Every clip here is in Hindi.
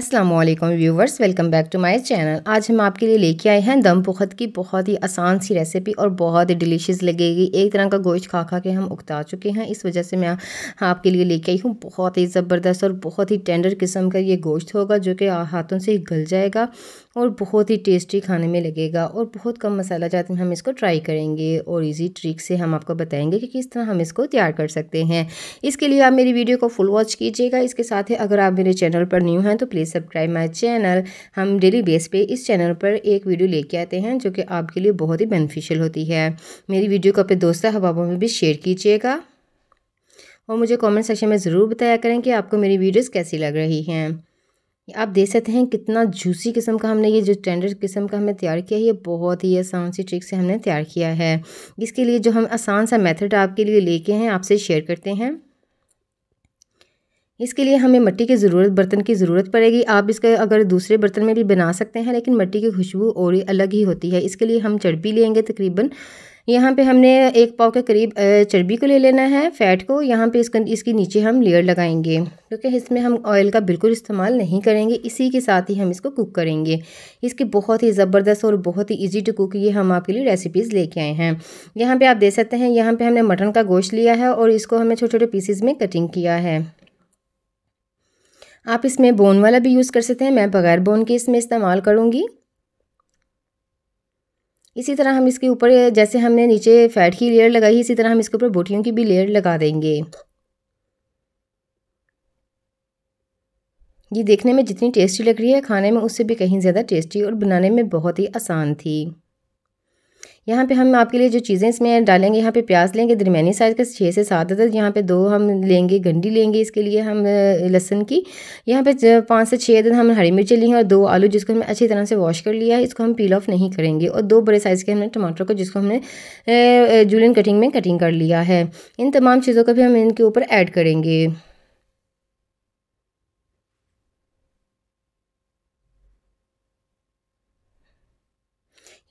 अस्सलाम वालेकुम viewers welcome back to my channel आज हम आपके लिए लेके आए हैं दम पुखत की बहुत ही आसान सी रेसिपी और बहुत ही डिलीशियस लगेगी एक तरह का गोश्त खा खा के हम उगता चुके हैं इस वजह से मैं आपके लिए लेके आई हूँ बहुत ही ज़बरदस्त और बहुत ही टेंडर किस्म का ये गोश्त होगा जो कि हाथों से ही गल जाएगा और बहुत ही टेस्टी खाने में लगेगा और बहुत कम मसाला जाते हम इसको ट्राई करेंगे और इजी ट्रिक से हम आपको बताएंगे कि किस तरह हम इसको तैयार कर सकते हैं इसके लिए आप मेरी वीडियो को फुल वॉच कीजिएगा इसके साथ ही अगर आप मेरे चैनल पर न्यू हैं तो प्लीज़ सब्सक्राइब माई चैनल हम डेली बेस पर इस चैनल पर एक वीडियो लेके आते हैं जो कि आपके लिए बहुत ही बेनिफिशियल होती है मेरी वीडियो को अपने दोस्त हवाबों में भी शेयर कीजिएगा और मुझे कमेंट सेक्शन में ज़रूर बताया करें कि आपको मेरी वीडियोस कैसी लग रही हैं आप देख सकते हैं कितना जूसी किस्म का हमने ये जो स्टैंडर्ड किस्म का हमने तैयार किया है ये बहुत ही आसान सी ट्रिक से हमने तैयार किया है इसके लिए जो हम आसान सा मेथड आपके लिए लेके हैं आपसे शेयर करते हैं इसके लिए हमें मिट्टी की ज़रूरत बर्तन की ज़रूरत पड़ेगी आप इसका अगर दूसरे बर्तन में भी बना सकते हैं लेकिन मट्टी की खुशबू और अलग ही होती है इसके लिए हम चर्बी लेंगे तकरीबन यहाँ पे हमने एक पाव के करीब चर्बी को ले लेना है फ़ैट को यहाँ पे इस इसके नीचे हम लेयर लगाएंगे क्योंकि तो इसमें हम ऑयल का बिल्कुल इस्तेमाल नहीं करेंगे इसी के साथ ही हम इसको कुक करेंगे इसकी बहुत ही ज़बरदस्त और बहुत ही ईजी टू कुक ये हम आपके लिए रेसिपीज़ लेके आए हैं यहाँ पर आप देख सकते हैं यहाँ पर हमने मटन का गोश्त लिया है और इसको हमें छोटे छोटे पीसीज में कटिंग किया है आप इसमें बोन वाला भी यूज़ कर सकते हैं मैं बगैर बोन के इसमें इस्तेमाल करूँगी इसी तरह हम इसके ऊपर जैसे हमने नीचे फैट की लेयर लगाई इसी तरह हम इसके ऊपर बोटियों की भी लेयर लगा देंगे ये देखने में जितनी टेस्टी लग रही है खाने में उससे भी कहीं ज़्यादा टेस्टी और बनाने में बहुत ही आसान थी यहाँ पे हम आपके लिए जो चीज़ें इसमें डालेंगे यहाँ पे प्याज लेंगे दरमियानी साइज़ का छः से सात अदद यहाँ पे दो हम लेंगे गंडी लेंगे इसके लिए हम लहसन की यहाँ पे पाँच से छः अदद हम हरी मिर्च लेंगे और दो आलू जिसको हमने अच्छी तरह से वॉश कर लिया है इसको हम पील ऑफ नहीं करेंगे और दो बड़े साइज़ के हमने टमाटर को जिसको हमने जूलियन कटिंग में कटिंग कर लिया है इन तमाम चीज़ों को भी हम इनके ऊपर ऐड करेंगे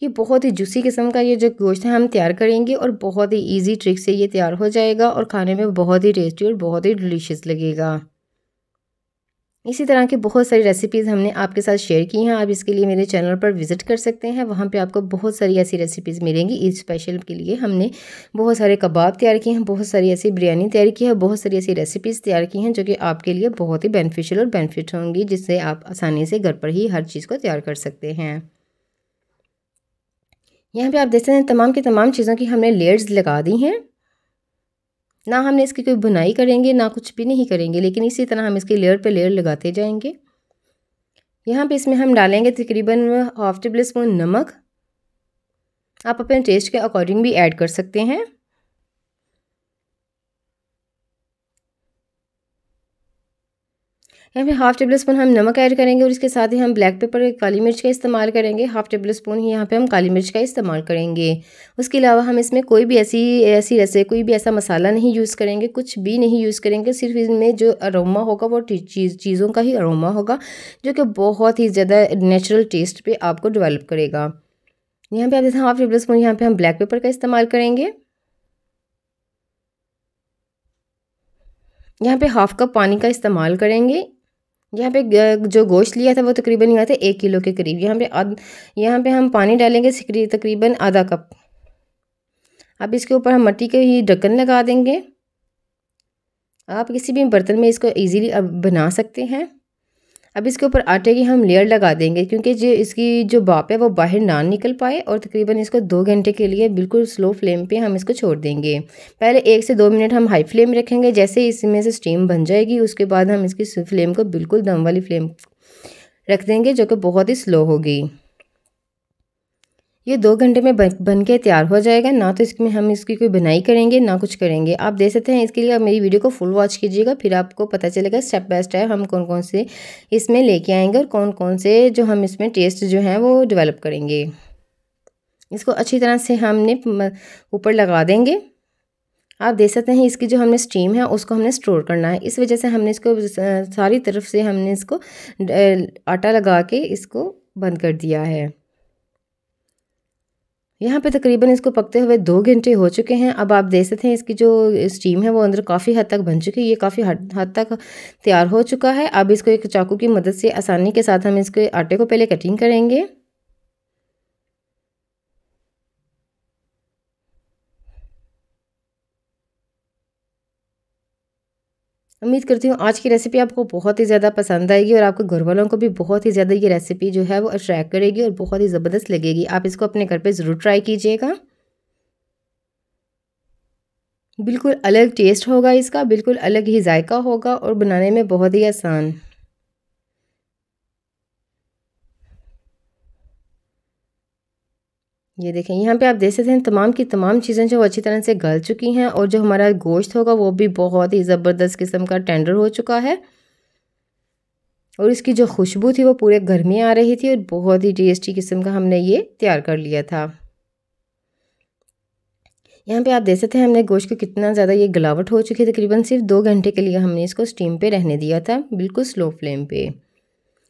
ये बहुत ही जूसी किस्म का ये जो गोश्त है हम तैयार करेंगे और बहुत ही इजी ट्रिक से ये तैयार हो जाएगा और खाने में बहुत ही टेस्टी और बहुत ही डिलीशियस लगेगा इसी तरह की बहुत सारी रेसिपीज़ हमने आपके साथ शेयर की हैं आप इसके लिए मेरे चैनल पर विज़िट कर सकते हैं वहाँ पे आपको बहुत सारी ऐसी रेसिपीज़ मिलेंगी इस स्पेशल के लिए हमने बहुत सारे कबाब तैयार किए हैं बहुत सारी ऐसी बिरयानी तैयार की है बहुत सारी ऐसी रेसिपीज़ तैयार की हैं जो कि आपके लिए बहुत ही बेनिफिशियल और बेनिफिट होंगी जिससे आप आसानी से घर पर ही हर चीज़ को तैयार कर सकते हैं यहाँ पे आप देख सकते हैं तमाम की तमाम चीज़ों की हमने लेयर्स लगा दी हैं ना हमने इसकी कोई बुनाई करेंगे ना कुछ भी नहीं करेंगे लेकिन इसी तरह हम इसकी लेयर पे लेयर लगाते जाएंगे यहाँ पे इसमें हम डालेंगे तकरीबन हाफ टेबल स्पून नमक आप अपने टेस्ट के अकॉर्डिंग भी ऐड कर सकते हैं यहाँ पे हाफ टेबल स्पून हम नमक ऐड करेंगे और इसके साथ ही हम ब्लैक पेपर काली मिर्च का इस्तेमाल करेंगे हाफ टेबल स्पून ही यहाँ पे हम काली मिर्च का इस्तेमाल करेंगे उसके अलावा हम इसमें कोई भी ऐसी ऐसी रसे कोई भी ऐसा मसाला नहीं यूज़ करेंगे कुछ भी नहीं यूज़ करेंगे सिर्फ इसमें जो अरोमा होगा वो चीज़ चीज़ों का ही अरोमा होगा जो कि बहुत ही ज़्यादा नेचुरल टेस्ट पर आपको डेवलप करेगा यहाँ पे आप जैसे हाफ टेबल स्पून यहाँ पे हम ब्लैक पेपर का इस्तेमाल करेंगे यहाँ पे हाफ़ कप पानी का इस्तेमाल करेंगे यहाँ पे जो गोश्त लिया था वो तकरीबन यहाँ थे एक किलो के करीब यहाँ पे आद यहाँ पे हम पानी डालेंगे तकरीबन आधा कप अब इसके ऊपर हम मट्टी के ही ढक्कन लगा देंगे आप किसी भी बर्तन में इसको इजीली अब बना सकते हैं अब इसके ऊपर आटे की हम लेयर लगा देंगे क्योंकि जो इसकी जो बाप है वो बाहर ना निकल पाए और तकरीबन इसको दो घंटे के लिए बिल्कुल स्लो फ्लेम पे हम इसको छोड़ देंगे पहले एक से दो मिनट हम हाई फ्लेम रखेंगे जैसे ही इसमें से स्टीम बन जाएगी उसके बाद हम इसकी फ्लेम को बिल्कुल दम वाली फ्लेम रख देंगे जो कि बहुत ही स्लो होगी ये दो घंटे में बन, के तैयार हो जाएगा ना तो इसमें हम इसकी कोई बनाई करेंगे ना कुछ करेंगे आप देख सकते हैं इसके लिए आप मेरी वीडियो को फुल वॉच कीजिएगा फिर आपको पता चलेगा स्टेप बाय स्टेप हम कौन कौन से इसमें लेके आएंगे और कौन कौन से जो हम इसमें टेस्ट जो हैं वो डेवलप करेंगे इसको अच्छी तरह से हमने ऊपर लगा देंगे आप देख सकते हैं इसकी जो हमने स्टीम है उसको हमने स्टोर करना है इस वजह से हमने इसको सारी तरफ से हमने इसको आटा लगा के इसको बंद कर दिया है यहाँ पे तकरीबन इसको पकते हुए दो घंटे हो चुके हैं अब आप देख सकते हैं इसकी जो स्टीम है वो अंदर काफ़ी हद तक बन चुकी है ये काफ़ी हद हद तक तैयार हो चुका है अब इसको एक चाकू की मदद से आसानी के साथ हम इसके आटे को पहले कटिंग करेंगे उम्मीद करती हूँ आज की रेसिपी आपको बहुत ही ज़्यादा पसंद आएगी और आपके घर वालों को भी बहुत ही ज़्यादा ये रेसिपी जो है वो अट्रैक्ट करेगी और बहुत ही ज़बरदस्त लगेगी आप इसको अपने घर पे ज़रूर ट्राई कीजिएगा बिल्कुल अलग टेस्ट होगा इसका बिल्कुल अलग ही जायका होगा और बनाने में बहुत ही आसान ये देखें यहाँ पे आप देख सकते हैं तमाम की तमाम चीज़ें जो अच्छी तरह से गल चुकी हैं और जो हमारा गोश्त होगा वो भी बहुत ही ज़बरदस्त किस्म का टेंडर हो चुका है और इसकी जो खुशबू थी वो पूरे घर में आ रही थी और बहुत ही टेस्टी किस्म का हमने ये तैयार कर लिया था यहाँ पे आप देख सकते हैं हमने गोश्त को कितना ज़्यादा ये गलावट हो चुकी है तकरीबन सिर्फ दो घंटे के लिए हमने इसको स्टीम पे रहने दिया था बिल्कुल स्लो फ्लेम पे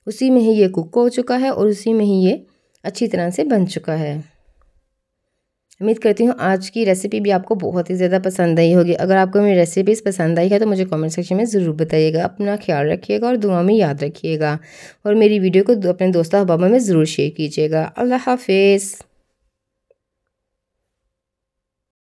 उसी में ही ये कुक हो चुका है और उसी में ही ये अच्छी तरह से बन चुका है उम्मीद करती हूँ आज की रेसिपी भी आपको बहुत ही ज़्यादा पसंद आई होगी अगर आपको मेरी रेसिपीज़ पसंद आई है तो मुझे कमेंट सेक्शन में ज़रूर बताइएगा अपना ख्याल रखिएगा और दुआ में याद रखिएगा और मेरी वीडियो को अपने दोस्तों अहबाबा में ज़रूर शेयर कीजिएगा अल्लाह हाफिज़